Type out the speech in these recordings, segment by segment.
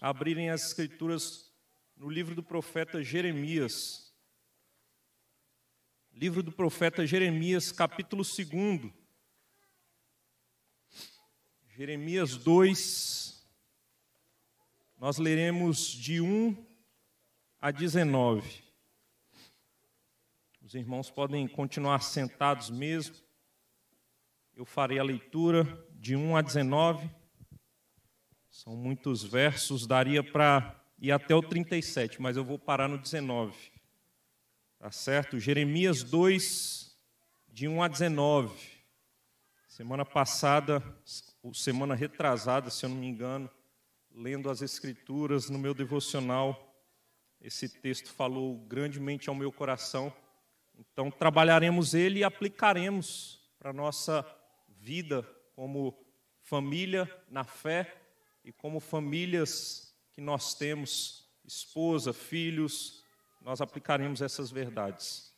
abrirem as Escrituras no livro do profeta Jeremias. Livro do profeta Jeremias, capítulo 2. Jeremias 2, nós leremos de 1 a 19. Os irmãos podem continuar sentados mesmo. Eu farei a leitura de 1 a 19 são muitos versos, daria para ir até o 37, mas eu vou parar no 19. Tá certo? Jeremias 2, de 1 a 19. Semana passada, ou semana retrasada, se eu não me engano, lendo as Escrituras no meu devocional, esse texto falou grandemente ao meu coração. Então, trabalharemos ele e aplicaremos para a nossa vida como família na fé e como famílias que nós temos, esposa, filhos, nós aplicaremos essas verdades.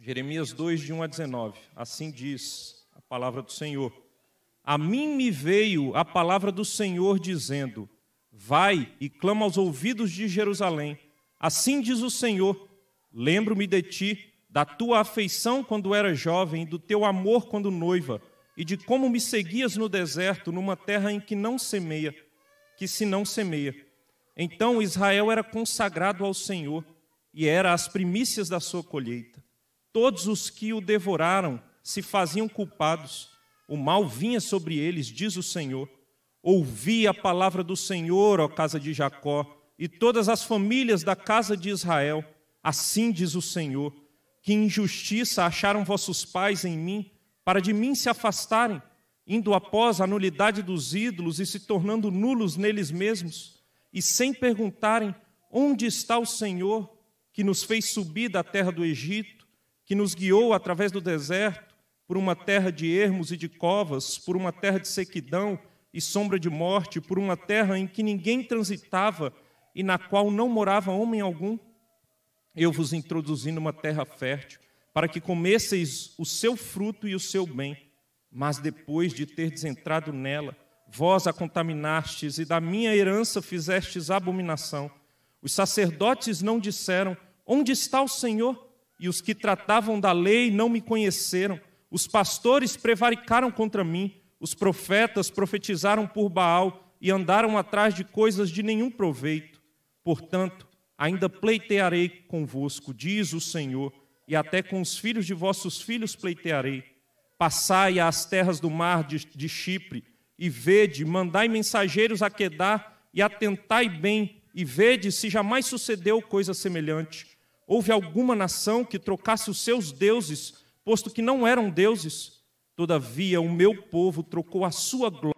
Jeremias 2, de 1 a 19, assim diz a palavra do Senhor. A mim me veio a palavra do Senhor dizendo: Vai e clama aos ouvidos de Jerusalém. Assim diz o Senhor: Lembro-me de ti, da tua afeição quando era jovem, do teu amor quando noiva e de como me seguias no deserto, numa terra em que não semeia, que se não semeia. Então Israel era consagrado ao Senhor e era as primícias da sua colheita. Todos os que o devoraram se faziam culpados. O mal vinha sobre eles, diz o Senhor. Ouvi a palavra do Senhor, ó casa de Jacó, e todas as famílias da casa de Israel. Assim diz o Senhor: que injustiça acharam vossos pais em mim, para de mim se afastarem, indo após a nulidade dos ídolos e se tornando nulos neles mesmos, e sem perguntarem onde está o Senhor que nos fez subir da terra do Egito, que nos guiou através do deserto, por uma terra de ermos e de covas, por uma terra de sequidão e sombra de morte, por uma terra em que ninguém transitava e na qual não morava homem algum, eu vos introduzi numa terra fértil para que comesseis o seu fruto e o seu bem. Mas depois de terdes entrado nela, vós a contaminastes e da minha herança fizestes abominação. Os sacerdotes não disseram: Onde está o Senhor? E os que tratavam da lei não me conheceram. Os pastores prevaricaram contra mim. Os profetas profetizaram por Baal e andaram atrás de coisas de nenhum proveito. Portanto, ainda pleitearei convosco, diz o Senhor e até com os filhos de vossos filhos pleitearei. Passai às terras do mar de, de Chipre, e vede, mandai mensageiros a Quedar, e atentai bem, e vede se jamais sucedeu coisa semelhante. Houve alguma nação que trocasse os seus deuses, posto que não eram deuses? Todavia, o meu povo trocou a sua glória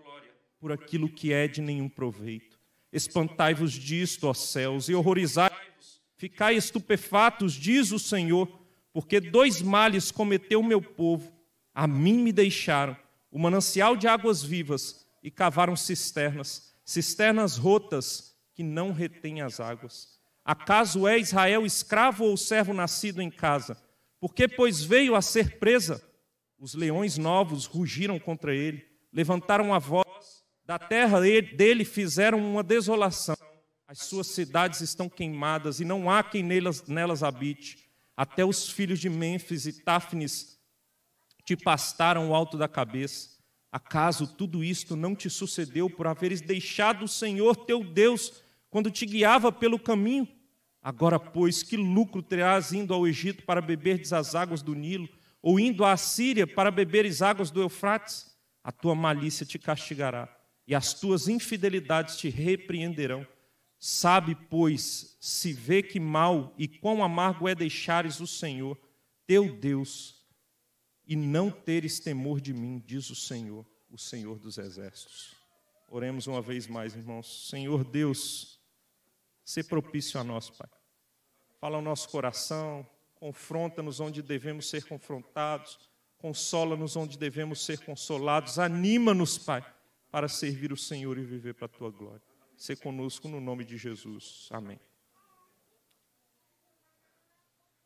por aquilo que é de nenhum proveito. Espantai-vos disto, ó céus, e horrorizai-vos. Ficai estupefatos, diz o Senhor porque dois males cometeu o meu povo, a mim me deixaram o manancial de águas vivas e cavaram cisternas, cisternas rotas que não retêm as águas. Acaso é Israel escravo ou servo nascido em casa? Porque, pois, veio a ser presa? Os leões novos rugiram contra ele, levantaram a voz, da terra dele fizeram uma desolação. As suas cidades estão queimadas e não há quem nelas, nelas habite. Até os filhos de Mênfis e Táfnis te pastaram o alto da cabeça. Acaso tudo isto não te sucedeu por haveres deixado o Senhor teu Deus quando te guiava pelo caminho? Agora, pois, que lucro terás indo ao Egito para beberdes as águas do Nilo, ou indo à Síria para beberes águas do Eufrates? A tua malícia te castigará, e as tuas infidelidades te repreenderão. Sabe, pois, se vê que mal e quão amargo é deixares o Senhor, teu Deus, e não teres temor de mim, diz o Senhor, o Senhor dos exércitos. Oremos uma vez mais, irmãos. Senhor Deus, se propício a nós, Pai. Fala o nosso coração, confronta-nos onde devemos ser confrontados, consola-nos onde devemos ser consolados, anima-nos, Pai, para servir o Senhor e viver para a tua glória ser conosco no nome de Jesus. Amém.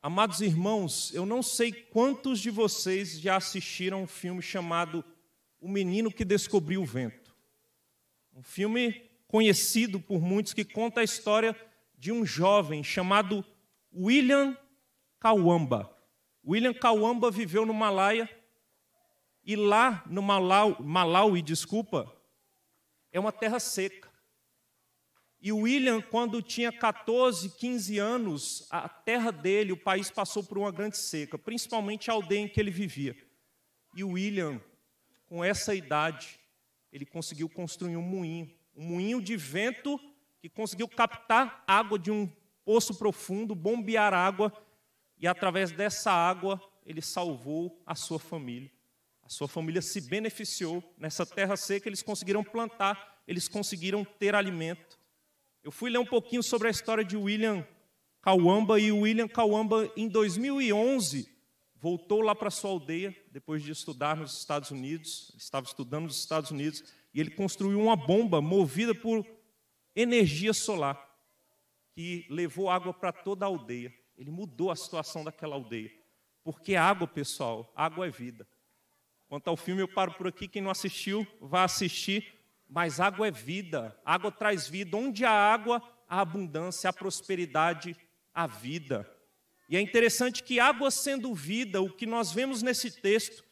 Amados irmãos, eu não sei quantos de vocês já assistiram um filme chamado O Menino que Descobriu o Vento. Um filme conhecido por muitos que conta a história de um jovem chamado William Kawamba. William Kawamba viveu no Malaya e lá no Malau, Malawi, desculpa, é uma terra seca. E o William, quando tinha 14, 15 anos, a terra dele, o país passou por uma grande seca, principalmente a aldeia em que ele vivia. E o William, com essa idade, ele conseguiu construir um moinho, um moinho de vento que conseguiu captar água de um poço profundo, bombear água, e através dessa água ele salvou a sua família. A sua família se beneficiou nessa terra seca, eles conseguiram plantar, eles conseguiram ter alimento. Eu fui ler um pouquinho sobre a história de William Kawamba e William Kawamba, em 2011, voltou lá para sua aldeia, depois de estudar nos Estados Unidos, estava estudando nos Estados Unidos, e ele construiu uma bomba movida por energia solar, que levou água para toda a aldeia. Ele mudou a situação daquela aldeia. Porque é água, pessoal, água é vida. Quanto ao filme, eu paro por aqui. Quem não assistiu, vá assistir. Mas água é vida, água traz vida. Onde há água, há abundância, há prosperidade, há vida. E é interessante que água sendo vida, o que nós vemos nesse texto,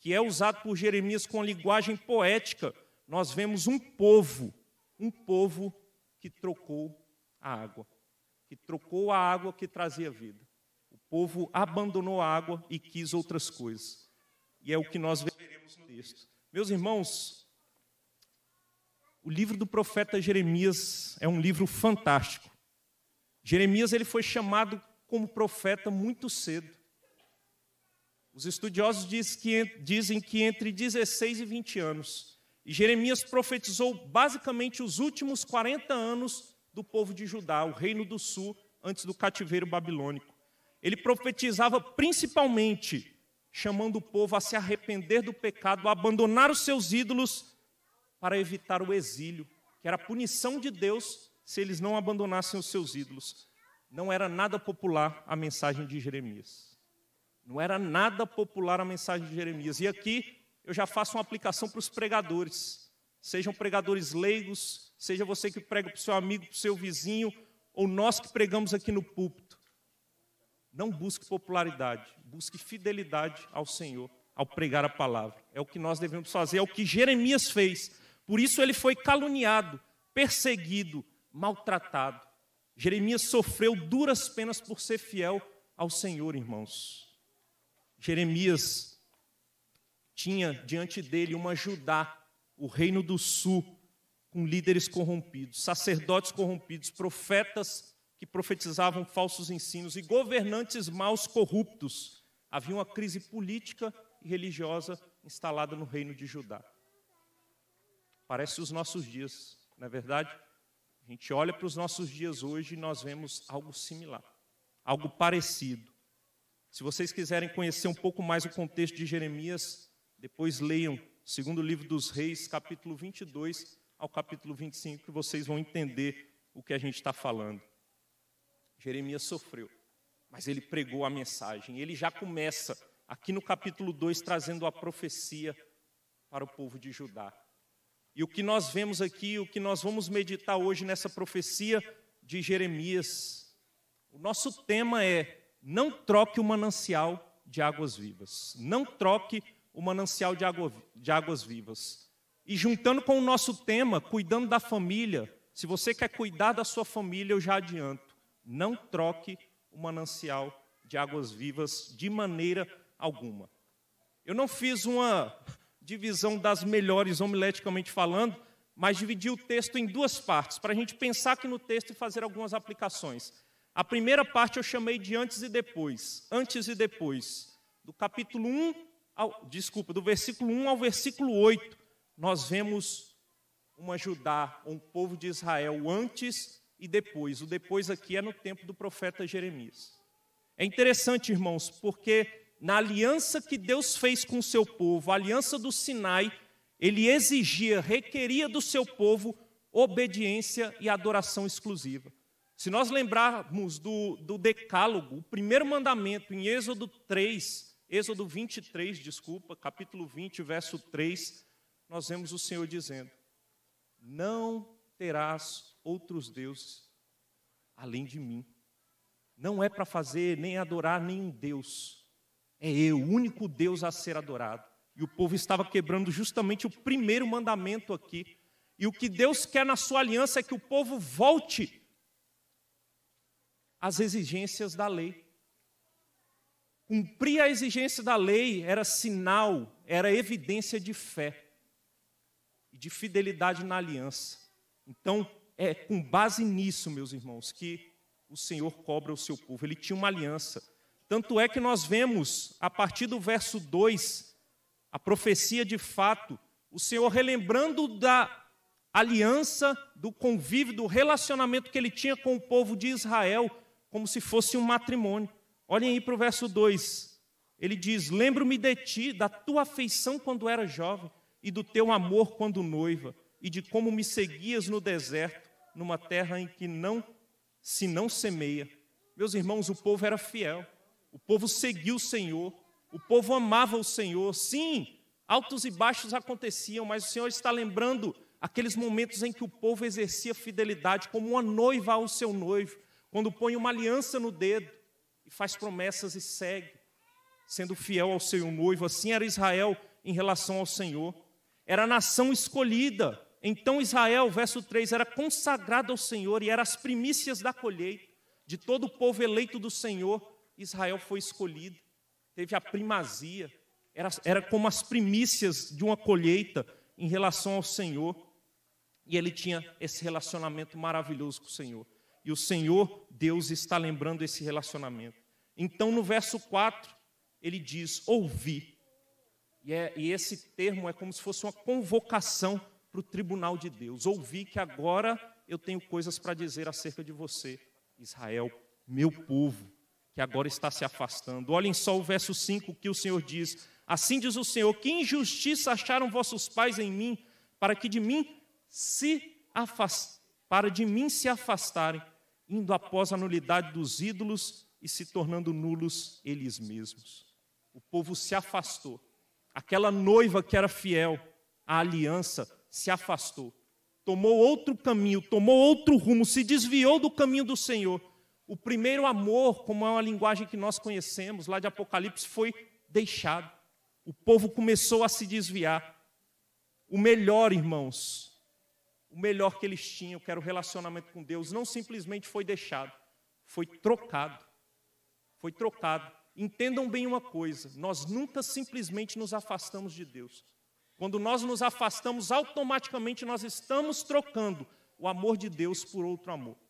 que é usado por Jeremias com linguagem poética, nós vemos um povo, um povo que trocou a água, que trocou a água que trazia vida. O povo abandonou a água e quis outras coisas. E é o que nós veremos no texto. Meus irmãos, o livro do profeta Jeremias é um livro fantástico. Jeremias ele foi chamado como profeta muito cedo. Os estudiosos dizem que entre 16 e 20 anos. E Jeremias profetizou basicamente os últimos 40 anos do povo de Judá, o reino do sul, antes do cativeiro babilônico. Ele profetizava principalmente chamando o povo a se arrepender do pecado, a abandonar os seus ídolos para evitar o exílio, que era a punição de Deus se eles não abandonassem os seus ídolos. Não era nada popular a mensagem de Jeremias. Não era nada popular a mensagem de Jeremias. E aqui eu já faço uma aplicação para os pregadores. Sejam pregadores leigos, seja você que prega para o seu amigo, para o seu vizinho, ou nós que pregamos aqui no púlpito. Não busque popularidade, busque fidelidade ao Senhor ao pregar a palavra. É o que nós devemos fazer, é o que Jeremias fez. Por isso ele foi caluniado, perseguido, maltratado. Jeremias sofreu duras penas por ser fiel ao Senhor, irmãos. Jeremias tinha diante dele uma Judá, o reino do sul, com líderes corrompidos, sacerdotes corrompidos, profetas que profetizavam falsos ensinos e governantes maus corruptos. Havia uma crise política e religiosa instalada no reino de Judá parece os nossos dias, não é verdade? A gente olha para os nossos dias hoje e nós vemos algo similar, algo parecido. Se vocês quiserem conhecer um pouco mais o contexto de Jeremias, depois leiam segundo o livro dos Reis, capítulo 22 ao capítulo 25, que vocês vão entender o que a gente está falando. Jeremias sofreu, mas ele pregou a mensagem. Ele já começa aqui no capítulo 2 trazendo a profecia para o povo de Judá. E o que nós vemos aqui, o que nós vamos meditar hoje nessa profecia de Jeremias, o nosso tema é: não troque o manancial de águas vivas. Não troque o manancial de, água, de águas vivas. E juntando com o nosso tema, cuidando da família, se você quer cuidar da sua família, eu já adianto: não troque o manancial de águas vivas de maneira alguma. Eu não fiz uma divisão das melhores, homileticamente falando, mas dividi o texto em duas partes, para a gente pensar aqui no texto e fazer algumas aplicações. A primeira parte eu chamei de antes e depois. Antes e depois. Do capítulo 1, ao, desculpa, do versículo 1 ao versículo 8, nós vemos uma Judá, um povo de Israel, antes e depois. O depois aqui é no tempo do profeta Jeremias. É interessante, irmãos, porque na aliança que Deus fez com o seu povo, a aliança do Sinai, ele exigia, requeria do seu povo obediência e adoração exclusiva. Se nós lembrarmos do, do Decálogo, o primeiro mandamento em Êxodo 3, Êxodo 23, desculpa, capítulo 20, verso 3, nós vemos o Senhor dizendo: Não terás outros deuses além de mim. Não é para fazer nem adorar nenhum Deus é eu, o único Deus a ser adorado. E o povo estava quebrando justamente o primeiro mandamento aqui. E o que Deus quer na sua aliança é que o povo volte às exigências da lei. Cumprir a exigência da lei era sinal, era evidência de fé e de fidelidade na aliança. Então, é com base nisso, meus irmãos, que o Senhor cobra o seu povo. Ele tinha uma aliança. Tanto é que nós vemos, a partir do verso 2, a profecia de fato, o Senhor relembrando da aliança, do convívio, do relacionamento que ele tinha com o povo de Israel, como se fosse um matrimônio. Olhem aí para o verso 2. Ele diz: Lembro-me de ti, da tua afeição quando era jovem, e do teu amor quando noiva, e de como me seguias no deserto, numa terra em que não se não semeia. Meus irmãos, o povo era fiel. O povo seguiu o Senhor, o povo amava o Senhor. Sim, altos e baixos aconteciam, mas o Senhor está lembrando aqueles momentos em que o povo exercia fidelidade como uma noiva ao seu noivo, quando põe uma aliança no dedo e faz promessas e segue, sendo fiel ao seu noivo. Assim era Israel em relação ao Senhor. Era a nação escolhida. Então Israel, verso 3, era consagrado ao Senhor e era as primícias da colheita de todo o povo eleito do Senhor Israel foi escolhido, teve a primazia, era, era como as primícias de uma colheita em relação ao Senhor, e ele tinha esse relacionamento maravilhoso com o Senhor. E o Senhor, Deus, está lembrando esse relacionamento. Então, no verso 4, ele diz: ouvi. E, é, e esse termo é como se fosse uma convocação para o tribunal de Deus. Ouvi que agora eu tenho coisas para dizer acerca de você, Israel, meu povo que agora está se afastando. Olhem só o verso 5 que o Senhor diz: Assim diz o Senhor: Que injustiça acharam vossos pais em mim, para que de mim se afast... para de mim se afastarem, indo após a nulidade dos ídolos e se tornando nulos eles mesmos. O povo se afastou. Aquela noiva que era fiel à aliança se afastou. Tomou outro caminho, tomou outro rumo, se desviou do caminho do Senhor o primeiro amor, como é uma linguagem que nós conhecemos lá de Apocalipse, foi deixado. O povo começou a se desviar. O melhor, irmãos, o melhor que eles tinham, que era o relacionamento com Deus, não simplesmente foi deixado, foi trocado. Foi trocado. Entendam bem uma coisa: nós nunca simplesmente nos afastamos de Deus. Quando nós nos afastamos, automaticamente nós estamos trocando o amor de Deus por outro amor.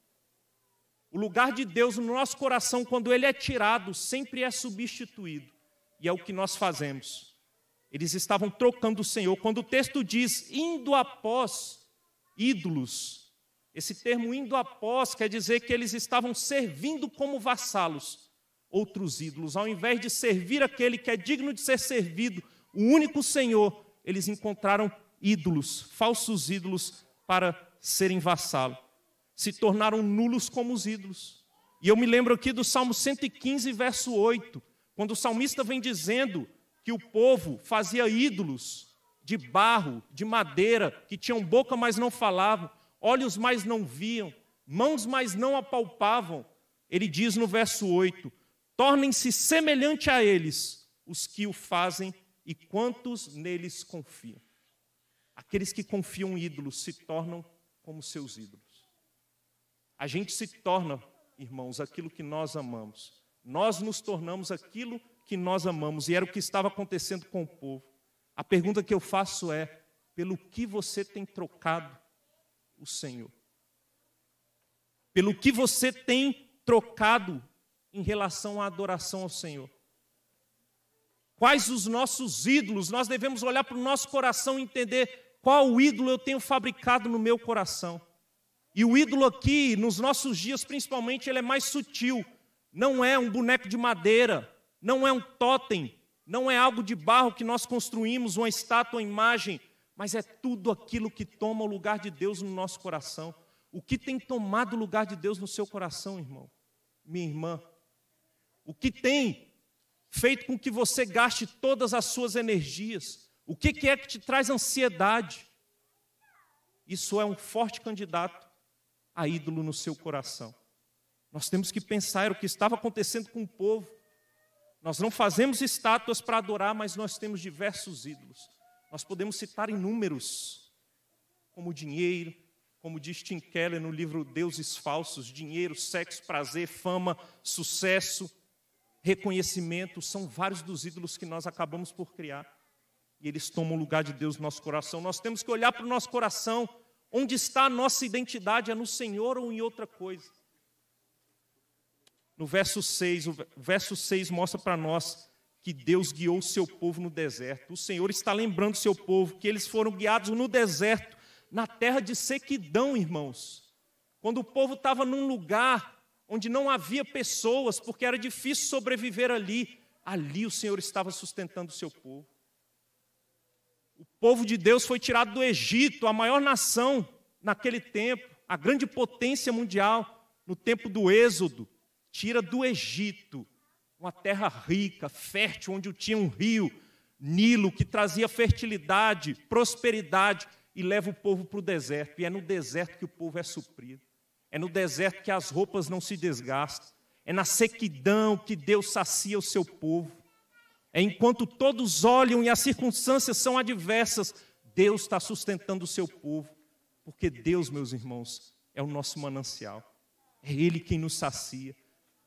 O lugar de Deus no nosso coração, quando ele é tirado, sempre é substituído. E é o que nós fazemos. Eles estavam trocando o Senhor. Quando o texto diz indo após ídolos, esse termo indo após quer dizer que eles estavam servindo como vassalos outros ídolos. Ao invés de servir aquele que é digno de ser servido, o único Senhor, eles encontraram ídolos, falsos ídolos, para serem vassalos se tornaram nulos como os ídolos. E eu me lembro aqui do Salmo 115, verso 8, quando o salmista vem dizendo que o povo fazia ídolos de barro, de madeira, que tinham boca, mas não falavam, olhos, mas não viam, mãos, mas não apalpavam. Ele diz no verso 8: Tornem-se semelhante a eles os que o fazem e quantos neles confiam. Aqueles que confiam em ídolos se tornam como seus ídolos. A gente se torna, irmãos, aquilo que nós amamos. Nós nos tornamos aquilo que nós amamos, e era o que estava acontecendo com o povo. A pergunta que eu faço é: pelo que você tem trocado o Senhor? Pelo que você tem trocado em relação à adoração ao Senhor? Quais os nossos ídolos? Nós devemos olhar para o nosso coração e entender qual ídolo eu tenho fabricado no meu coração. E o ídolo aqui, nos nossos dias principalmente, ele é mais sutil. Não é um boneco de madeira, não é um totem, não é algo de barro que nós construímos, uma estátua, uma imagem, mas é tudo aquilo que toma o lugar de Deus no nosso coração. O que tem tomado o lugar de Deus no seu coração, irmão, minha irmã? O que tem feito com que você gaste todas as suas energias? O que é que te traz ansiedade? Isso é um forte candidato a ídolo no seu coração. Nós temos que pensar o que estava acontecendo com o povo. Nós não fazemos estátuas para adorar, mas nós temos diversos ídolos. Nós podemos citar inúmeros, como dinheiro, como diz Tim Keller no livro Deuses Falsos: dinheiro, sexo, prazer, fama, sucesso, reconhecimento, são vários dos ídolos que nós acabamos por criar. E eles tomam o lugar de Deus no nosso coração. Nós temos que olhar para o nosso coração Onde está a nossa identidade? É no Senhor ou em outra coisa? No verso 6, o verso 6 mostra para nós que Deus guiou o seu povo no deserto. O Senhor está lembrando o seu povo que eles foram guiados no deserto, na terra de sequidão, irmãos. Quando o povo estava num lugar onde não havia pessoas, porque era difícil sobreviver ali, ali o Senhor estava sustentando o seu povo povo de Deus foi tirado do Egito, a maior nação naquele tempo, a grande potência mundial, no tempo do Êxodo, tira do Egito uma terra rica, fértil, onde tinha um rio, Nilo, que trazia fertilidade, prosperidade, e leva o povo para o deserto. E é no deserto que o povo é suprido. É no deserto que as roupas não se desgastam. É na sequidão que Deus sacia o seu povo. É enquanto todos olham e as circunstâncias são adversas, Deus está sustentando o seu povo. Porque Deus, meus irmãos, é o nosso manancial. É Ele quem nos sacia.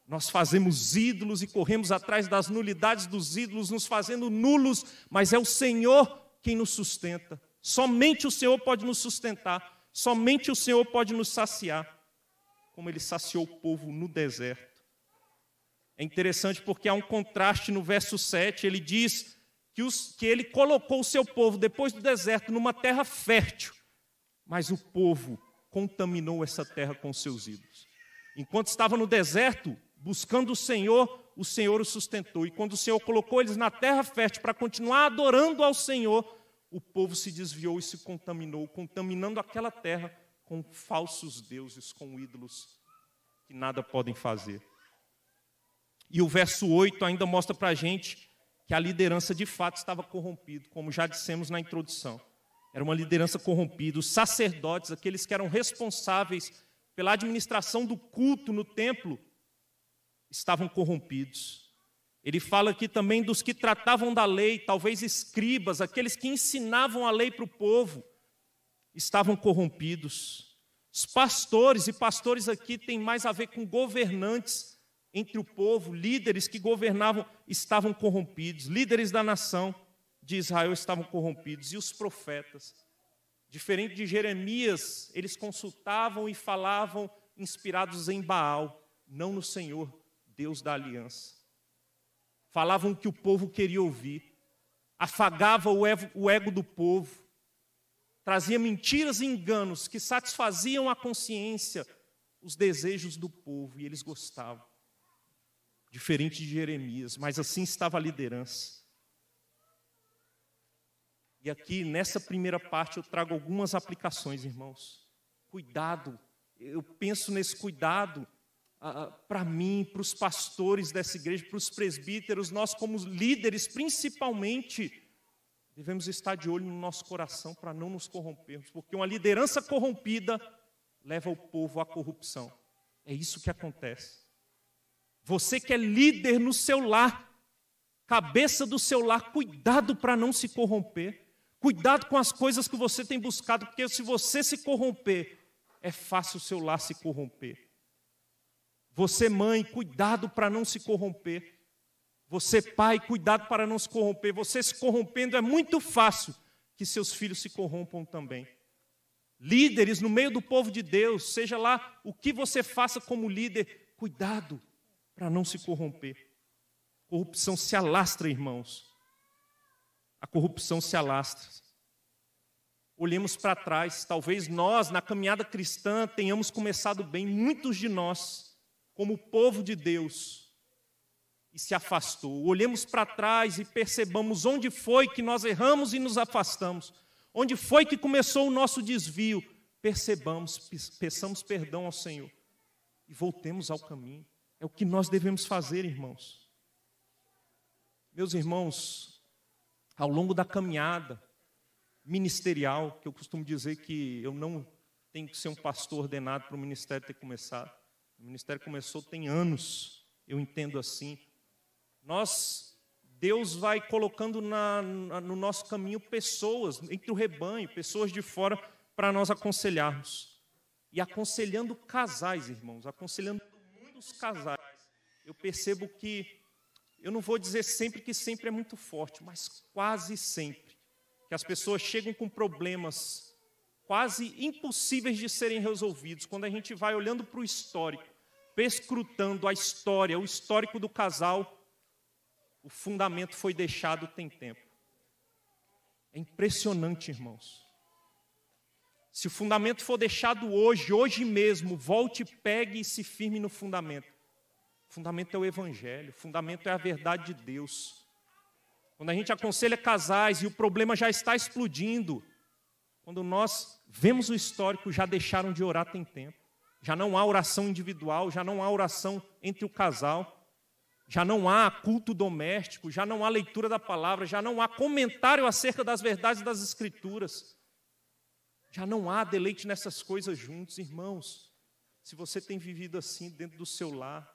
Nós fazemos ídolos e corremos atrás das nulidades dos ídolos, nos fazendo nulos, mas é o Senhor quem nos sustenta. Somente o Senhor pode nos sustentar. Somente o Senhor pode nos saciar, como Ele saciou o povo no deserto. É interessante porque há um contraste no verso 7, ele diz que, os, que ele colocou o seu povo depois do deserto numa terra fértil, mas o povo contaminou essa terra com seus ídolos. Enquanto estava no deserto, buscando o Senhor, o Senhor o sustentou. E quando o Senhor colocou eles na terra fértil para continuar adorando ao Senhor, o povo se desviou e se contaminou, contaminando aquela terra com falsos deuses, com ídolos que nada podem fazer. E o verso 8 ainda mostra para a gente que a liderança de fato estava corrompida, como já dissemos na introdução. Era uma liderança corrompida. Os sacerdotes, aqueles que eram responsáveis pela administração do culto no templo, estavam corrompidos. Ele fala aqui também dos que tratavam da lei, talvez escribas, aqueles que ensinavam a lei para o povo, estavam corrompidos. Os pastores, e pastores aqui tem mais a ver com governantes, entre o povo, líderes que governavam estavam corrompidos, líderes da nação de Israel estavam corrompidos, e os profetas. Diferente de Jeremias, eles consultavam e falavam inspirados em Baal, não no Senhor, Deus da aliança. Falavam o que o povo queria ouvir, afagava o ego do povo, trazia mentiras e enganos que satisfaziam a consciência, os desejos do povo, e eles gostavam diferente de Jeremias, mas assim estava a liderança. E aqui, nessa primeira parte, eu trago algumas aplicações, irmãos. Cuidado, eu penso nesse cuidado ah, ah, para mim, para os pastores dessa igreja, para os presbíteros, nós, como líderes, principalmente, devemos estar de olho no nosso coração para não nos corrompermos, porque uma liderança corrompida leva o povo à corrupção. É isso que acontece. Você que é líder no seu lar, cabeça do seu lar, cuidado para não se corromper. Cuidado com as coisas que você tem buscado, porque se você se corromper, é fácil o seu lar se corromper. Você, mãe, cuidado para não se corromper. Você, pai, cuidado para não se corromper. Você se corrompendo é muito fácil que seus filhos se corrompam também. Líderes no meio do povo de Deus, seja lá o que você faça como líder, cuidado para não se corromper. A corrupção se alastra, irmãos. A corrupção se alastra. Olhemos para trás, talvez nós, na caminhada cristã, tenhamos começado bem, muitos de nós, como povo de Deus, e se afastou. Olhemos para trás e percebamos onde foi que nós erramos e nos afastamos, onde foi que começou o nosso desvio. Percebamos, peçamos perdão ao Senhor e voltemos ao caminho. É o que nós devemos fazer, irmãos. Meus irmãos, ao longo da caminhada ministerial, que eu costumo dizer que eu não tenho que ser um pastor ordenado para o ministério ter começado. O ministério começou tem anos, eu entendo assim. Nós Deus vai colocando na, no nosso caminho pessoas, entre o rebanho, pessoas de fora, para nós aconselharmos. E aconselhando casais, irmãos, aconselhando dos casais, eu percebo que, eu não vou dizer sempre que sempre é muito forte, mas quase sempre, que as pessoas chegam com problemas quase impossíveis de serem resolvidos. Quando a gente vai olhando para o histórico, perscrutando a história, o histórico do casal, o fundamento foi deixado tem tempo. É impressionante, irmãos. Se o fundamento for deixado hoje, hoje mesmo, volte, pegue e se firme no fundamento. O fundamento é o Evangelho, o fundamento é a verdade de Deus. Quando a gente aconselha casais e o problema já está explodindo, quando nós vemos o histórico, já deixaram de orar tem tempo. Já não há oração individual, já não há oração entre o casal, já não há culto doméstico, já não há leitura da palavra, já não há comentário acerca das verdades das Escrituras. Já não há deleite nessas coisas juntos, irmãos. Se você tem vivido assim dentro do seu lar,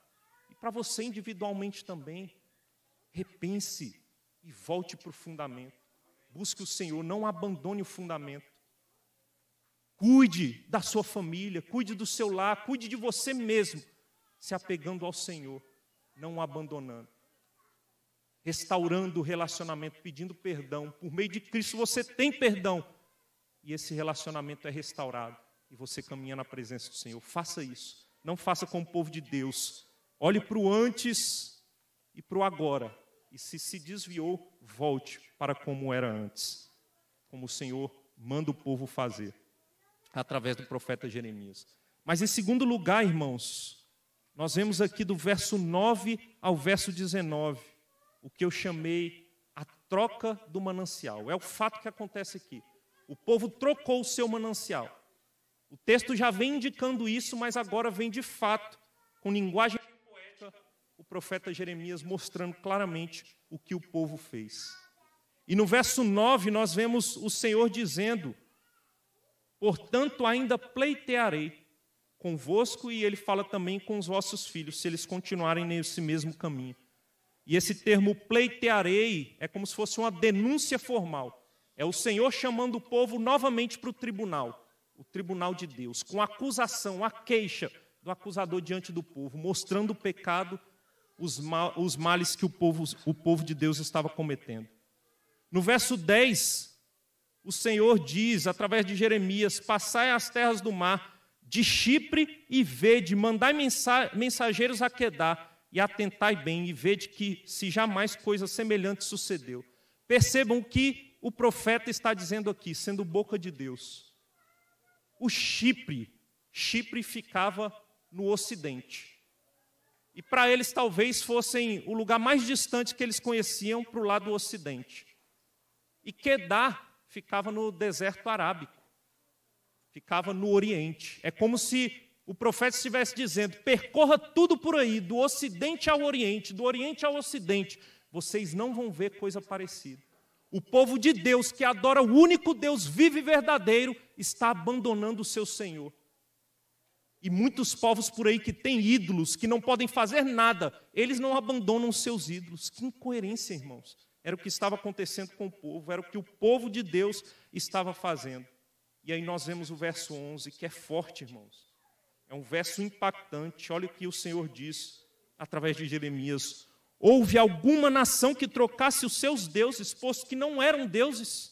e para você individualmente também, repense e volte para o fundamento. Busque o Senhor, não abandone o fundamento. Cuide da sua família, cuide do seu lar, cuide de você mesmo, se apegando ao Senhor, não o abandonando. Restaurando o relacionamento, pedindo perdão. Por meio de Cristo você tem perdão e esse relacionamento é restaurado e você caminha na presença do Senhor. Faça isso. Não faça com o povo de Deus. Olhe para o antes e para o agora. E se se desviou, volte para como era antes. Como o Senhor manda o povo fazer, através do profeta Jeremias. Mas em segundo lugar, irmãos, nós vemos aqui do verso 9 ao verso 19, o que eu chamei a troca do manancial. É o fato que acontece aqui. O povo trocou o seu manancial. O texto já vem indicando isso, mas agora vem de fato, com linguagem poética, o profeta Jeremias mostrando claramente o que o povo fez. E no verso 9 nós vemos o Senhor dizendo: Portanto, ainda pleitearei convosco, e ele fala também com os vossos filhos, se eles continuarem nesse mesmo caminho. E esse termo pleitearei é como se fosse uma denúncia formal. É o Senhor chamando o povo novamente para o tribunal, o tribunal de Deus, com a acusação, a queixa do acusador diante do povo, mostrando o pecado, os, ma os males que o povo, o povo de Deus estava cometendo. No verso 10, o Senhor diz, através de Jeremias: Passai as terras do mar, de Chipre e vede, mandai mensageiros a Quedar e atentai bem e vede que se jamais coisa semelhante sucedeu. Percebam que o profeta está dizendo aqui, sendo boca de Deus? O Chipre, Chipre ficava no ocidente. E para eles talvez fossem o lugar mais distante que eles conheciam para o lado ocidente. E Quedar ficava no deserto arábico, ficava no oriente. É como se o profeta estivesse dizendo: percorra tudo por aí, do ocidente ao oriente, do oriente ao ocidente. Vocês não vão ver coisa parecida. O povo de Deus que adora o único Deus vivo e verdadeiro está abandonando o seu Senhor. E muitos povos por aí que têm ídolos, que não podem fazer nada, eles não abandonam os seus ídolos. Que incoerência, irmãos. Era o que estava acontecendo com o povo, era o que o povo de Deus estava fazendo. E aí nós vemos o verso 11, que é forte, irmãos. É um verso impactante. Olha o que o Senhor diz através de Jeremias: houve alguma nação que trocasse os seus deuses, posto que não eram deuses.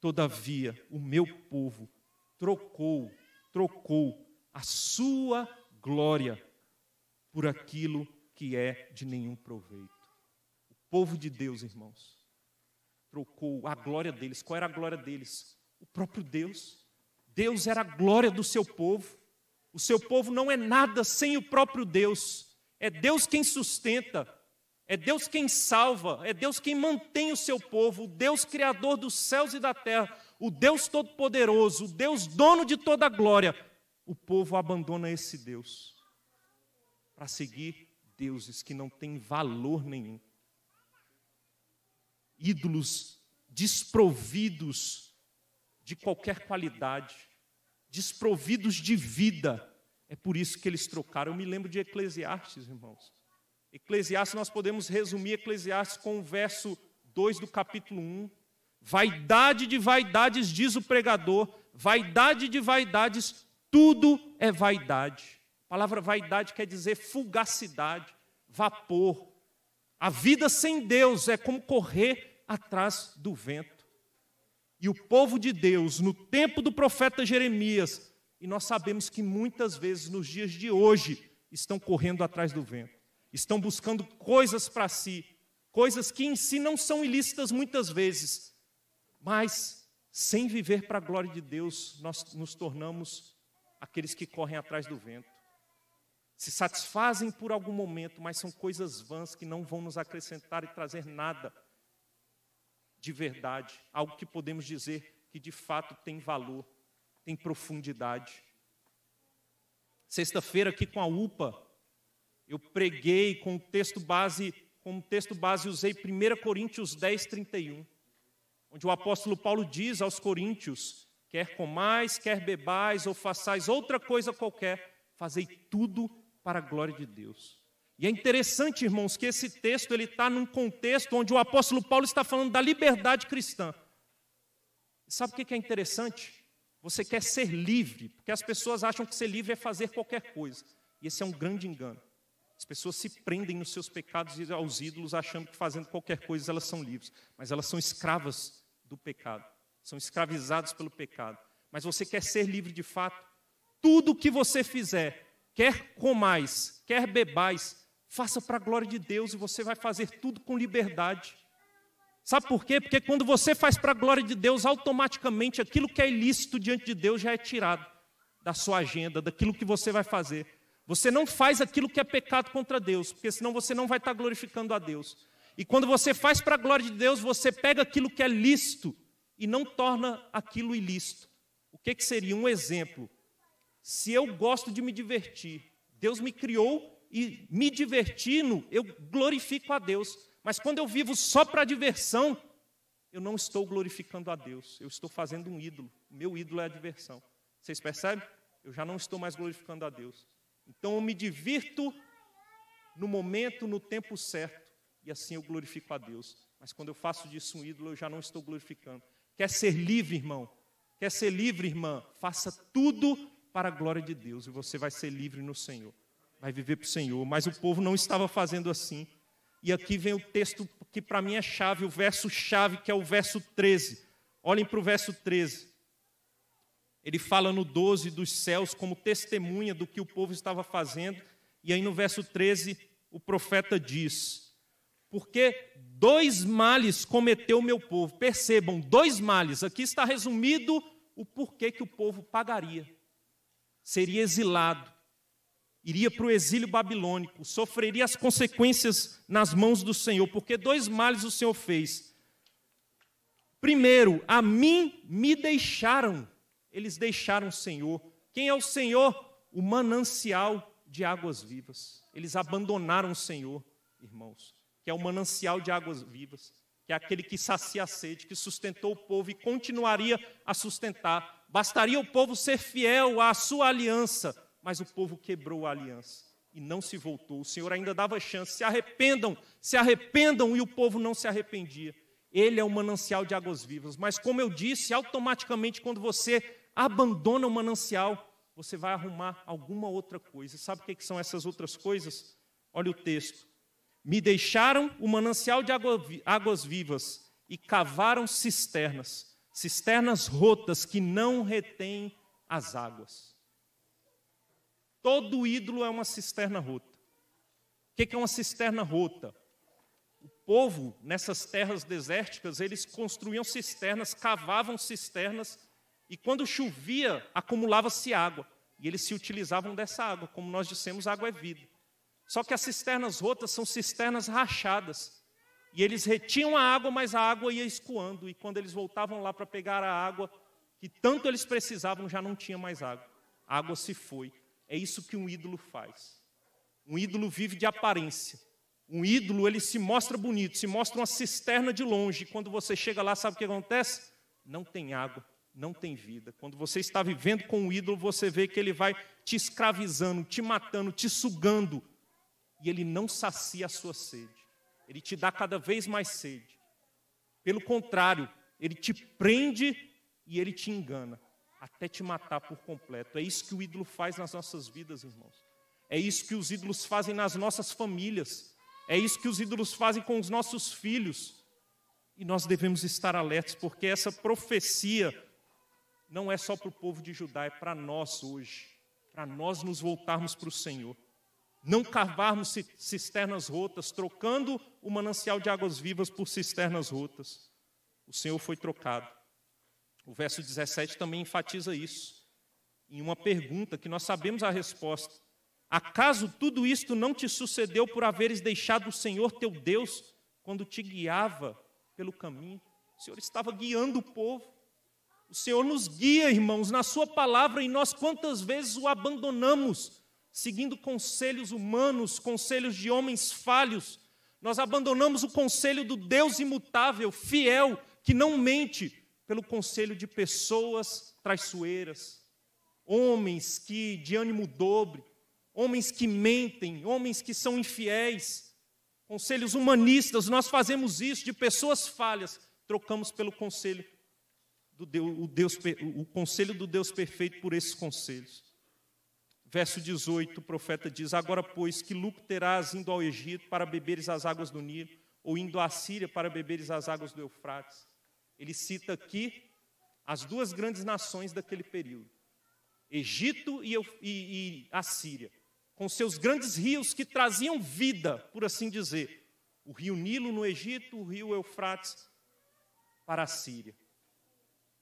Todavia, o meu povo trocou, trocou a sua glória por aquilo que é de nenhum proveito. O povo de Deus, irmãos, trocou a glória deles. Qual era a glória deles? O próprio Deus. Deus era a glória do seu povo. O seu povo não é nada sem o próprio Deus. É Deus quem sustenta, é Deus quem salva, é Deus quem mantém o seu povo, o Deus criador dos céus e da terra, o Deus todo-poderoso, o Deus dono de toda a glória. O povo abandona esse Deus para seguir deuses que não têm valor nenhum, ídolos desprovidos de qualquer qualidade, desprovidos de vida é por isso que eles trocaram. Eu me lembro de Eclesiastes, irmãos. Eclesiastes, nós podemos resumir Eclesiastes com o verso 2 do capítulo 1. Vaidade de vaidades, diz o pregador, vaidade de vaidades, tudo é vaidade. A palavra vaidade quer dizer fugacidade, vapor. A vida sem Deus é como correr atrás do vento. E o povo de Deus, no tempo do profeta Jeremias, e nós sabemos que muitas vezes nos dias de hoje estão correndo atrás do vento, estão buscando coisas para si, coisas que em si não são ilícitas muitas vezes, mas sem viver para a glória de Deus, nós nos tornamos aqueles que correm atrás do vento. Se satisfazem por algum momento, mas são coisas vãs que não vão nos acrescentar e trazer nada de verdade, algo que podemos dizer que de fato tem valor tem profundidade. Sexta-feira aqui com a UPA, eu preguei com o texto base, o texto base usei 1 Coríntios 10, 31, onde o apóstolo Paulo diz aos coríntios, quer comais, quer bebais ou façais outra coisa qualquer, fazei tudo para a glória de Deus. E é interessante, irmãos, que esse texto ele está num contexto onde o apóstolo Paulo está falando da liberdade cristã. Sabe o que é interessante? Você quer ser livre, porque as pessoas acham que ser livre é fazer qualquer coisa. E esse é um grande engano. As pessoas se prendem nos seus pecados e aos ídolos, achando que fazendo qualquer coisa elas são livres. Mas elas são escravas do pecado. São escravizadas pelo pecado. Mas você quer ser livre de fato? Tudo o que você fizer, quer comais, quer bebais, faça para a glória de Deus e você vai fazer tudo com liberdade. Sabe por quê? Porque quando você faz para a glória de Deus, automaticamente aquilo que é ilícito diante de Deus já é tirado da sua agenda, daquilo que você vai fazer. Você não faz aquilo que é pecado contra Deus, porque senão você não vai estar glorificando a Deus. E quando você faz para a glória de Deus, você pega aquilo que é lícito e não torna aquilo ilícito. O que, que seria um exemplo? Se eu gosto de me divertir, Deus me criou e me divertindo, eu glorifico a Deus. Mas quando eu vivo só para diversão, eu não estou glorificando a Deus, eu estou fazendo um ídolo. O meu ídolo é a diversão. Vocês percebem? Eu já não estou mais glorificando a Deus. Então eu me divirto no momento, no tempo certo, e assim eu glorifico a Deus. Mas quando eu faço disso um ídolo, eu já não estou glorificando. Quer ser livre, irmão? Quer ser livre, irmã? Faça tudo para a glória de Deus e você vai ser livre no Senhor. Vai viver para o Senhor. Mas o povo não estava fazendo assim. E aqui vem o texto que para mim é chave, o verso chave, que é o verso 13. Olhem para o verso 13. Ele fala no 12 dos céus como testemunha do que o povo estava fazendo. E aí no verso 13, o profeta diz: Porque dois males cometeu o meu povo. Percebam, dois males. Aqui está resumido o porquê que o povo pagaria. Seria exilado iria para o exílio babilônico, sofreria as consequências nas mãos do Senhor, porque dois males o Senhor fez. Primeiro, a mim me deixaram, eles deixaram o Senhor. Quem é o Senhor? O manancial de águas vivas. Eles abandonaram o Senhor, irmãos, que é o manancial de águas vivas, que é aquele que sacia a sede, que sustentou o povo e continuaria a sustentar. Bastaria o povo ser fiel à sua aliança, mas o povo quebrou a aliança e não se voltou. O Senhor ainda dava chance, se arrependam, se arrependam, e o povo não se arrependia. Ele é o manancial de águas vivas. Mas, como eu disse, automaticamente, quando você abandona o manancial, você vai arrumar alguma outra coisa. Sabe o que são essas outras coisas? Olha o texto. Me deixaram o manancial de águas vivas e cavaram cisternas, cisternas rotas que não retêm as águas. Todo ídolo é uma cisterna rota. O que é uma cisterna rota? O povo, nessas terras desérticas, eles construíam cisternas, cavavam cisternas, e quando chovia, acumulava-se água. E eles se utilizavam dessa água. Como nós dissemos, água é vida. Só que as cisternas rotas são cisternas rachadas. E eles retinham a água, mas a água ia escoando. E quando eles voltavam lá para pegar a água, que tanto eles precisavam, já não tinha mais água. A água se foi. É isso que um ídolo faz. Um ídolo vive de aparência. Um ídolo, ele se mostra bonito, se mostra uma cisterna de longe. Quando você chega lá, sabe o que acontece? Não tem água, não tem vida. Quando você está vivendo com um ídolo, você vê que ele vai te escravizando, te matando, te sugando. E ele não sacia a sua sede. Ele te dá cada vez mais sede. Pelo contrário, ele te prende e ele te engana até te matar por completo. É isso que o ídolo faz nas nossas vidas, irmãos. É isso que os ídolos fazem nas nossas famílias. É isso que os ídolos fazem com os nossos filhos. E nós devemos estar alertas, porque essa profecia não é só para o povo de Judá, é para nós hoje. Para nós nos voltarmos para o Senhor. Não cavarmos cisternas rotas, trocando o manancial de águas vivas por cisternas rotas. O Senhor foi trocado o verso 17 também enfatiza isso, em uma pergunta que nós sabemos a resposta. Acaso tudo isto não te sucedeu por haveres deixado o Senhor teu Deus quando te guiava pelo caminho? O Senhor estava guiando o povo. O Senhor nos guia, irmãos, na Sua palavra, e nós quantas vezes o abandonamos, seguindo conselhos humanos, conselhos de homens falhos. Nós abandonamos o conselho do Deus imutável, fiel, que não mente, pelo conselho de pessoas traiçoeiras, homens que de ânimo dobre, homens que mentem, homens que são infiéis, conselhos humanistas, nós fazemos isso de pessoas falhas, trocamos pelo conselho do Deus, o, Deus, o conselho do Deus perfeito por esses conselhos. Verso 18, o profeta diz: Agora, pois, que lucro terás indo ao Egito para beberes as águas do Nilo, ou indo à Síria para beberes as águas do Eufrates? ele cita aqui as duas grandes nações daquele período: Egito e, e, e a Síria, com seus grandes rios que traziam vida, por assim dizer. O rio Nilo no Egito, o rio Eufrates para a Síria.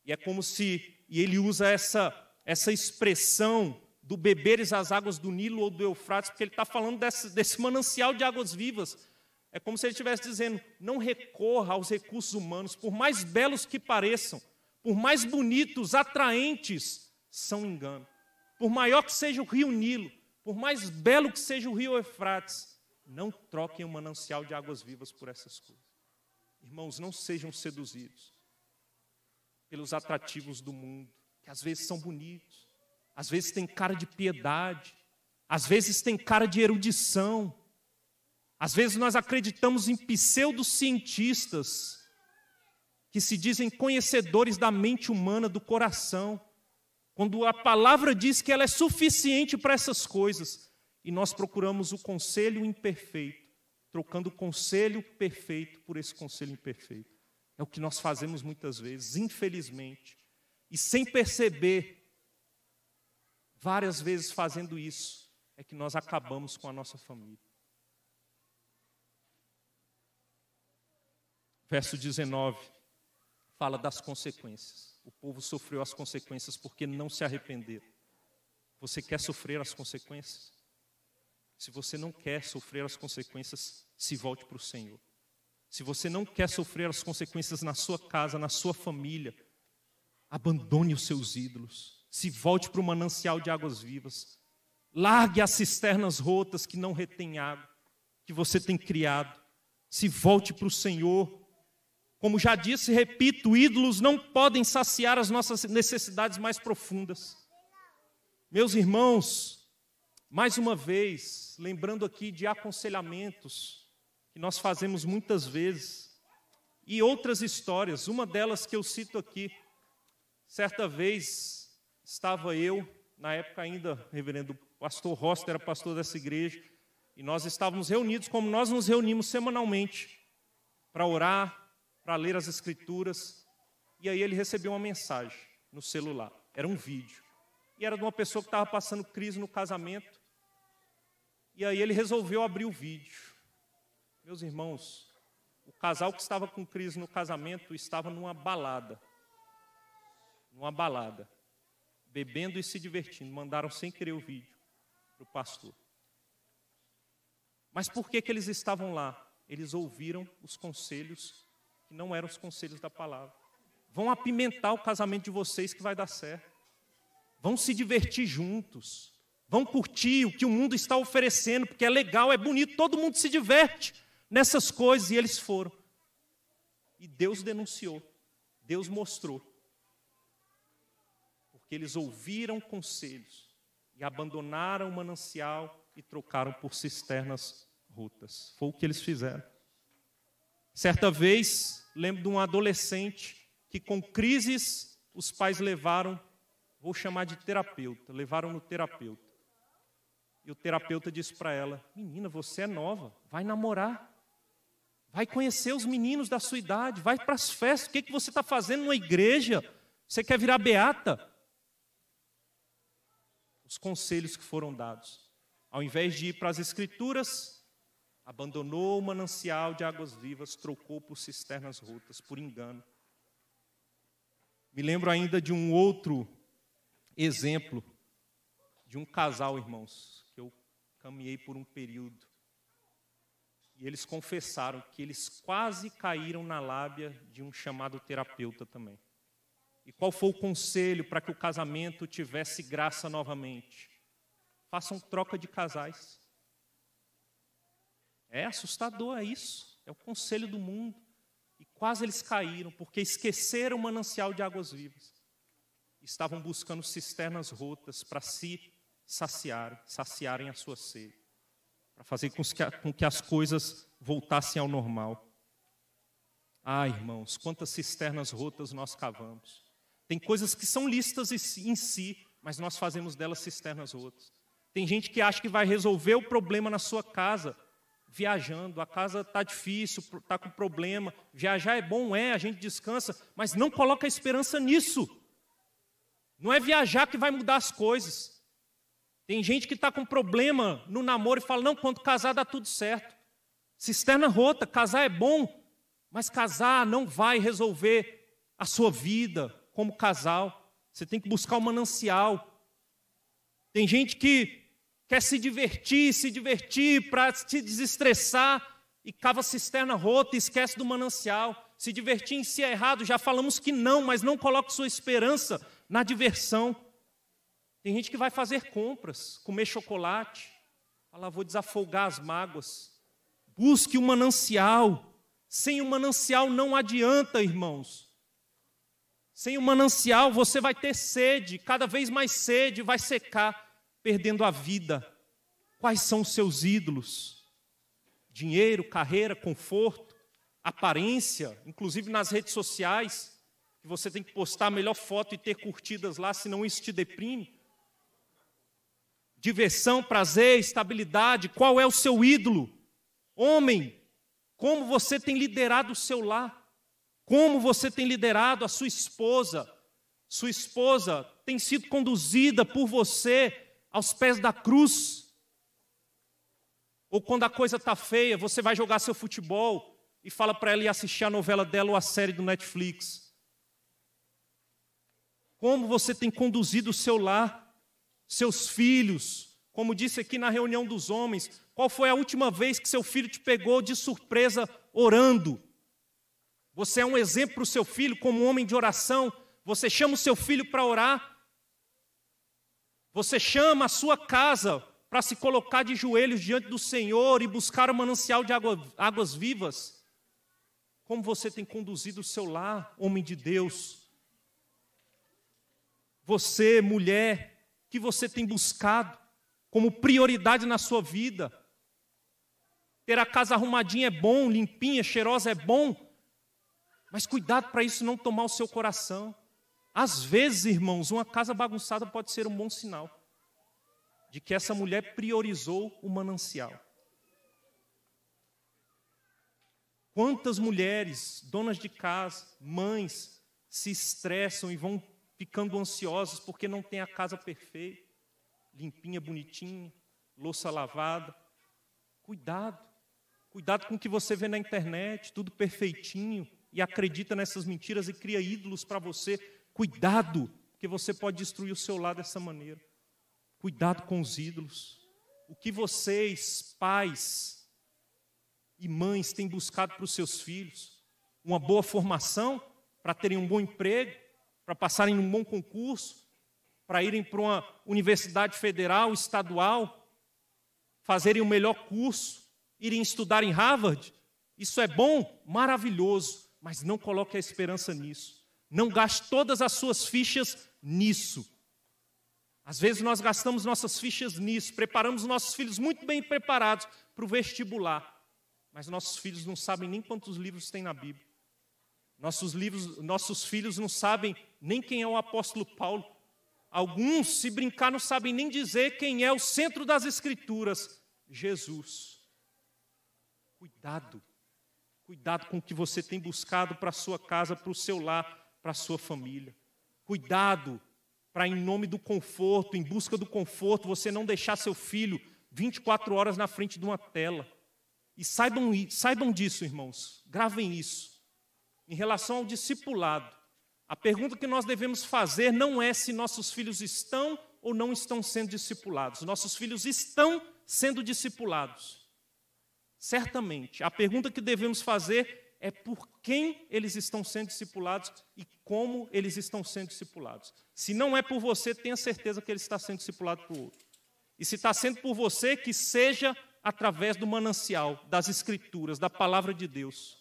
E é como se, e ele usa essa, essa expressão do beberes as águas do Nilo ou do Eufrates, porque ele está falando desse, desse manancial de águas vivas é como se ele estivesse dizendo: não recorra aos recursos humanos, por mais belos que pareçam, por mais bonitos, atraentes, são engano. Por maior que seja o rio Nilo, por mais belo que seja o rio Eufrates, não troquem o um manancial de águas vivas por essas coisas. Irmãos, não sejam seduzidos pelos atrativos do mundo, que às vezes são bonitos, às vezes têm cara de piedade, às vezes têm cara de erudição, às vezes nós acreditamos em pseudocientistas que se dizem conhecedores da mente humana, do coração, quando a palavra diz que ela é suficiente para essas coisas, e nós procuramos o conselho imperfeito, trocando o conselho perfeito por esse conselho imperfeito. É o que nós fazemos muitas vezes, infelizmente. E sem perceber, várias vezes fazendo isso, é que nós acabamos com a nossa família. verso 19, fala das consequências. O povo sofreu as consequências porque não se arrependeram. Você quer sofrer as consequências? Se você não quer sofrer as consequências, se volte para o Senhor. Se você não quer sofrer as consequências na sua casa, na sua família, abandone os seus ídolos. Se volte para o manancial de águas vivas. Largue as cisternas rotas que não retêm água, que você tem criado. Se volte para o Senhor como já disse, repito, ídolos não podem saciar as nossas necessidades mais profundas. Meus irmãos, mais uma vez, lembrando aqui de aconselhamentos que nós fazemos muitas vezes e outras histórias, uma delas que eu cito aqui. Certa vez estava eu, na época ainda, reverendo pastor Roster era pastor dessa igreja, e nós estávamos reunidos como nós nos reunimos semanalmente para orar, para ler as escrituras. E aí ele recebeu uma mensagem no celular. Era um vídeo. E era de uma pessoa que estava passando crise no casamento. E aí ele resolveu abrir o vídeo. Meus irmãos, o casal que estava com crise no casamento estava numa balada. Numa balada. Bebendo e se divertindo. Mandaram sem querer o vídeo para o pastor. Mas por que, que eles estavam lá? Eles ouviram os conselhos que não eram os conselhos da palavra. Vão apimentar o casamento de vocês que vai dar certo. Vão se divertir juntos. Vão curtir o que o mundo está oferecendo, porque é legal, é bonito, todo mundo se diverte nessas coisas e eles foram. E Deus denunciou, Deus mostrou. Porque eles ouviram conselhos e abandonaram o manancial e trocaram por cisternas rotas. Foi o que eles fizeram. Certa vez, lembro de um adolescente que, com crises, os pais levaram, vou chamar de terapeuta, levaram no terapeuta. E o terapeuta disse para ela: Menina, você é nova, vai namorar, vai conhecer os meninos da sua idade, vai para as festas, o que, que você está fazendo numa igreja? Você quer virar beata? Os conselhos que foram dados. Ao invés de ir para as escrituras, Abandonou o manancial de águas vivas, trocou por cisternas rotas, por engano. Me lembro ainda de um outro exemplo de um casal, irmãos, que eu caminhei por um período. E eles confessaram que eles quase caíram na lábia de um chamado terapeuta também. E qual foi o conselho para que o casamento tivesse graça novamente? Façam troca de casais. É assustador, é isso. É o conselho do mundo. E quase eles caíram, porque esqueceram o manancial de águas vivas. Estavam buscando cisternas rotas para se saciarem, saciarem a sua sede. Para fazer com que, com que as coisas voltassem ao normal. Ah, irmãos, quantas cisternas rotas nós cavamos. Tem coisas que são listas em si, mas nós fazemos delas cisternas rotas. Tem gente que acha que vai resolver o problema na sua casa viajando, a casa está difícil, está com problema. Viajar é bom, é, a gente descansa, mas não coloca esperança nisso. Não é viajar que vai mudar as coisas. Tem gente que está com problema no namoro e fala: não, quando casar dá tudo certo. Cisterna rota, casar é bom, mas casar não vai resolver a sua vida como casal. Você tem que buscar o manancial. Tem gente que quer se divertir, se divertir para se desestressar e cava cisterna rota e esquece do manancial. Se divertir em si é errado, já falamos que não, mas não coloque sua esperança na diversão. Tem gente que vai fazer compras, comer chocolate, falar, vou desafogar as mágoas. Busque o um manancial. Sem o um manancial não adianta, irmãos. Sem o um manancial você vai ter sede, cada vez mais sede, vai secar perdendo a vida. Quais são os seus ídolos? Dinheiro, carreira, conforto, aparência, inclusive nas redes sociais, que você tem que postar a melhor foto e ter curtidas lá, senão isso te deprime. Diversão, prazer, estabilidade, qual é o seu ídolo? Homem, como você tem liderado o seu lar? Como você tem liderado a sua esposa? Sua esposa tem sido conduzida por você aos pés da cruz. Ou quando a coisa está feia, você vai jogar seu futebol e fala para ela ir assistir a novela dela ou a série do Netflix. Como você tem conduzido o seu lar, seus filhos, como disse aqui na reunião dos homens, qual foi a última vez que seu filho te pegou de surpresa orando? Você é um exemplo para o seu filho como um homem de oração. Você chama o seu filho para orar você chama a sua casa para se colocar de joelhos diante do Senhor e buscar o manancial de água, águas vivas. Como você tem conduzido o seu lar, homem de Deus? Você, mulher, que você tem buscado como prioridade na sua vida. Ter a casa arrumadinha é bom, limpinha, cheirosa é bom, mas cuidado para isso não tomar o seu coração. Às vezes, irmãos, uma casa bagunçada pode ser um bom sinal de que essa mulher priorizou o manancial. Quantas mulheres, donas de casa, mães, se estressam e vão ficando ansiosas porque não tem a casa perfeita, limpinha, bonitinha, louça lavada. Cuidado, cuidado com o que você vê na internet, tudo perfeitinho, e acredita nessas mentiras e cria ídolos para você Cuidado, porque você pode destruir o seu lar dessa maneira. Cuidado com os ídolos. O que vocês, pais e mães, têm buscado para os seus filhos? Uma boa formação, para terem um bom emprego, para passarem num bom concurso, para irem para uma universidade federal, estadual, fazerem o melhor curso, irem estudar em Harvard. Isso é bom, maravilhoso, mas não coloque a esperança nisso. Não gaste todas as suas fichas nisso. Às vezes nós gastamos nossas fichas nisso, preparamos nossos filhos muito bem preparados para o vestibular, mas nossos filhos não sabem nem quantos livros tem na Bíblia. Nossos, livros, nossos filhos não sabem nem quem é o apóstolo Paulo. Alguns, se brincar, não sabem nem dizer quem é o centro das Escrituras: Jesus. Cuidado, cuidado com o que você tem buscado para a sua casa, para o seu lar para a sua família. Cuidado para, em nome do conforto, em busca do conforto, você não deixar seu filho 24 horas na frente de uma tela. E saibam, saibam disso, irmãos, gravem isso. Em relação ao discipulado, a pergunta que nós devemos fazer não é se nossos filhos estão ou não estão sendo discipulados. Nossos filhos estão sendo discipulados. Certamente. A pergunta que devemos fazer é por quem eles estão sendo discipulados e como eles estão sendo discipulados. Se não é por você, tenha certeza que ele está sendo discipulado por outro. E se está sendo por você, que seja através do manancial, das escrituras, da palavra de Deus.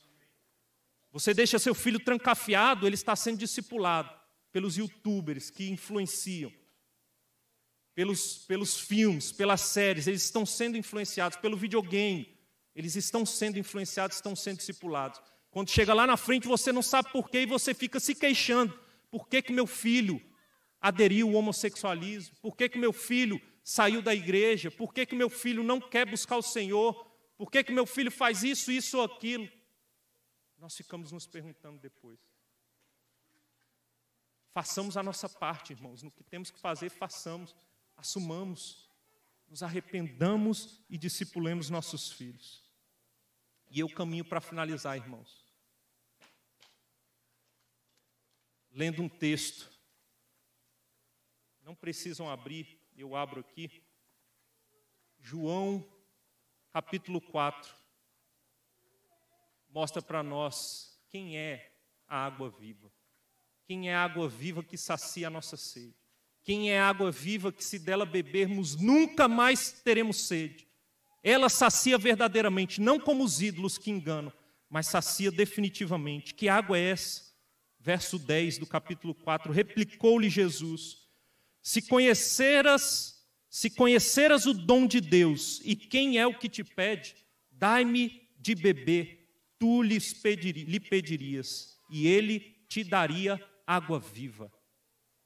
Você deixa seu filho trancafiado, ele está sendo discipulado pelos youtubers que influenciam, pelos, pelos filmes, pelas séries, eles estão sendo influenciados pelo videogame, eles estão sendo influenciados, estão sendo discipulados. Quando chega lá na frente, você não sabe porquê e você fica se queixando. Por que, que meu filho aderiu ao homossexualismo? Por que, que meu filho saiu da igreja? Por que, que meu filho não quer buscar o Senhor? Por que, que meu filho faz isso, isso ou aquilo? Nós ficamos nos perguntando depois. Façamos a nossa parte, irmãos. No que temos que fazer, façamos. Assumamos. Nos arrependamos e discipulemos nossos filhos. E eu caminho para finalizar, irmãos. Lendo um texto. Não precisam abrir, eu abro aqui. João, capítulo 4, mostra para nós quem é a água viva. Quem é a água viva que sacia a nossa sede. Quem é a água viva que, se dela bebermos, nunca mais teremos sede. Ela sacia verdadeiramente, não como os ídolos que enganam, mas sacia definitivamente. Que água é essa? Verso 10 do capítulo 4. Replicou-lhe Jesus: Se conheceras, se conheceras o dom de Deus e quem é o que te pede, dai-me de beber, tu lhe pedirias, e ele te daria água viva.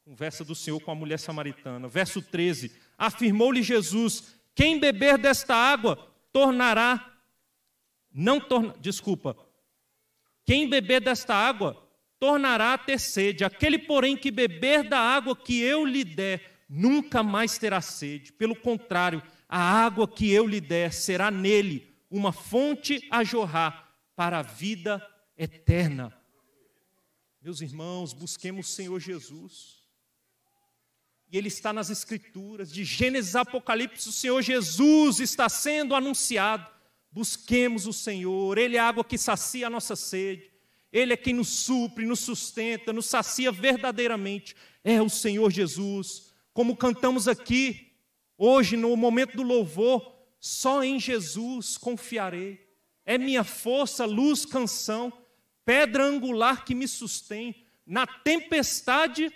Conversa do Senhor com a mulher samaritana. Verso 13: Afirmou-lhe Jesus: quem beber desta água tornará não torna, desculpa. Quem beber desta água tornará a ter sede. Aquele, porém, que beber da água que eu lhe der, nunca mais terá sede. Pelo contrário, a água que eu lhe der será nele uma fonte a jorrar para a vida eterna. Meus irmãos, busquemos o Senhor Jesus e ele está nas Escrituras, de Gênesis a Apocalipse, o Senhor Jesus está sendo anunciado. Busquemos o Senhor, Ele é a água que sacia a nossa sede, Ele é quem nos supre, nos sustenta, nos sacia verdadeiramente. É o Senhor Jesus. Como cantamos aqui, hoje, no momento do louvor, só em Jesus confiarei. É minha força, luz, canção, pedra angular que me sustém na tempestade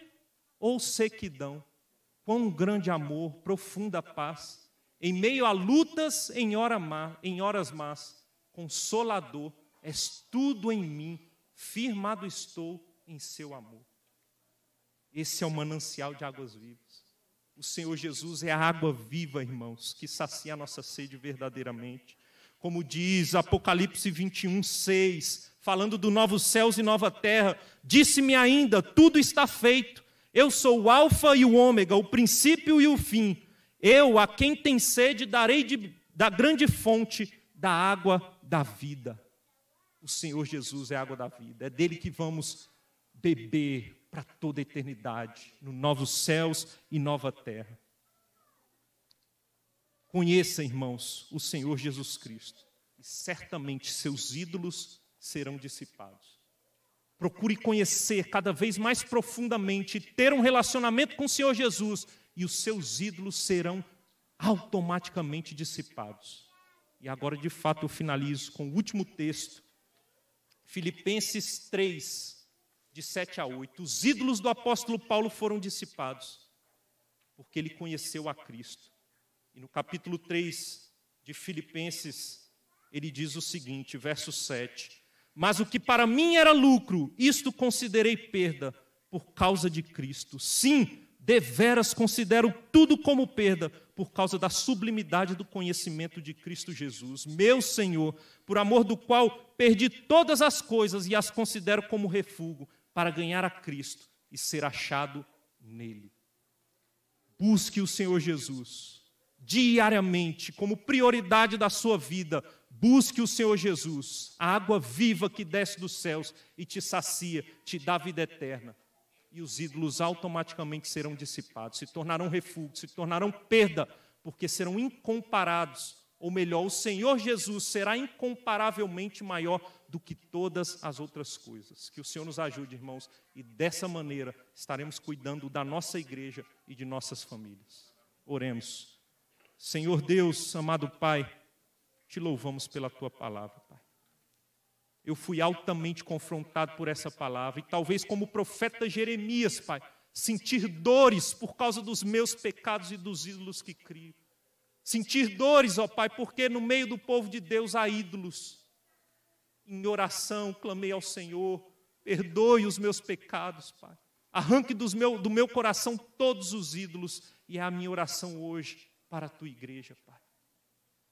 ou sequidão. Quão grande amor, profunda paz, em meio a lutas, em, hora má, em horas más, consolador, és tudo em mim, firmado estou em seu amor. Esse é o manancial de águas vivas. O Senhor Jesus é a água viva, irmãos, que sacia a nossa sede verdadeiramente. Como diz Apocalipse 21, 6, falando do novo céus e nova terra, disse-me ainda: tudo está feito. Eu sou o Alfa e o Ômega, o princípio e o fim. Eu, a quem tem sede, darei de, da grande fonte da água da vida. O Senhor Jesus é a água da vida, é dele que vamos beber para toda a eternidade, no novos céus e nova terra. Conheça, irmãos, o Senhor Jesus Cristo, e certamente seus ídolos serão dissipados. Procure conhecer cada vez mais profundamente, ter um relacionamento com o Senhor Jesus, e os seus ídolos serão automaticamente dissipados. E agora, de fato, eu finalizo com o último texto, Filipenses 3, de 7 a 8. Os ídolos do apóstolo Paulo foram dissipados, porque ele conheceu a Cristo. E no capítulo 3 de Filipenses, ele diz o seguinte, verso 7. Mas o que para mim era lucro, isto considerei perda por causa de Cristo. Sim, deveras considero tudo como perda por causa da sublimidade do conhecimento de Cristo Jesus, meu Senhor, por amor do qual perdi todas as coisas e as considero como refúgio para ganhar a Cristo e ser achado nele. Busque o Senhor Jesus diariamente como prioridade da sua vida Busque o Senhor Jesus, a água viva que desce dos céus e te sacia, te dá vida eterna. E os ídolos automaticamente serão dissipados, se tornarão refúgio, se tornarão perda, porque serão incomparados. Ou melhor, o Senhor Jesus será incomparavelmente maior do que todas as outras coisas. Que o Senhor nos ajude, irmãos, e dessa maneira estaremos cuidando da nossa igreja e de nossas famílias. Oremos. Senhor Deus, amado Pai, te louvamos pela tua palavra, Pai. Eu fui altamente confrontado por essa palavra, e talvez, como o profeta Jeremias, Pai, sentir dores por causa dos meus pecados e dos ídolos que crio. Sentir dores, ó Pai, porque no meio do povo de Deus há ídolos. Em oração clamei ao Senhor, perdoe os meus pecados, Pai. Arranque dos meu, do meu coração todos os ídolos, e é a minha oração hoje para a tua igreja, Pai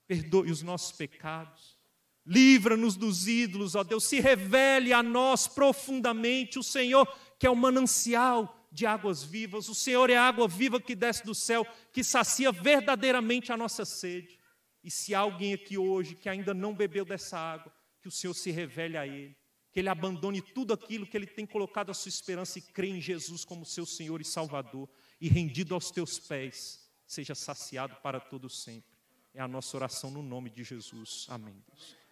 perdoe os nossos pecados, livra-nos dos ídolos, ó Deus, se revele a nós profundamente o Senhor, que é o manancial de águas vivas, o Senhor é a água viva que desce do céu, que sacia verdadeiramente a nossa sede. E se há alguém aqui hoje que ainda não bebeu dessa água, que o Senhor se revele a ele, que ele abandone tudo aquilo que ele tem colocado a sua esperança e crê em Jesus como seu Senhor e Salvador, e rendido aos teus pés, seja saciado para todo sempre. É a nossa oração no nome de Jesus. Amém. Deus.